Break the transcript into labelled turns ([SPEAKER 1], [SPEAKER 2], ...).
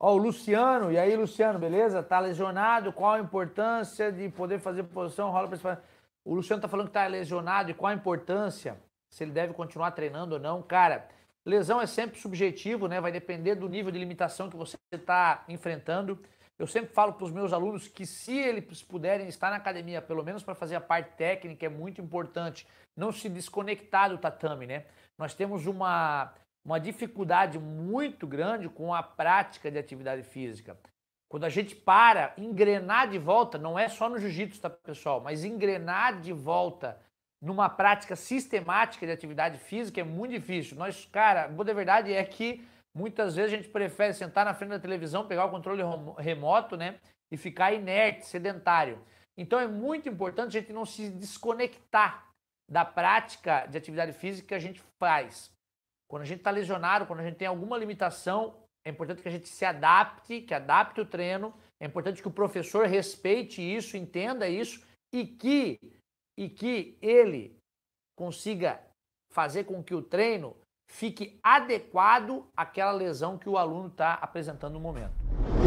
[SPEAKER 1] Ó, o Luciano, e aí, Luciano, beleza? Tá lesionado, qual a importância de poder fazer posição, rola principal? O Luciano tá falando que tá lesionado, e qual a importância? Se ele deve continuar treinando ou não, cara. Lesão é sempre subjetivo, né? Vai depender do nível de limitação que você está enfrentando. Eu sempre falo para os meus alunos que se eles puderem estar na academia, pelo menos para fazer a parte técnica, é muito importante não se desconectar do tatame, né? Nós temos uma uma dificuldade muito grande com a prática de atividade física. Quando a gente para, engrenar de volta, não é só no jiu-jitsu, tá, pessoal? Mas engrenar de volta numa prática sistemática de atividade física é muito difícil. Nós, cara, a boa verdade é que muitas vezes a gente prefere sentar na frente da televisão, pegar o controle remoto, né? E ficar inerte, sedentário. Então é muito importante a gente não se desconectar da prática de atividade física que a gente faz. Quando a gente está lesionado, quando a gente tem alguma limitação, é importante que a gente se adapte, que adapte o treino. É importante que o professor respeite isso, entenda isso e que e que ele consiga fazer com que o treino fique adequado àquela lesão que o aluno está apresentando no momento.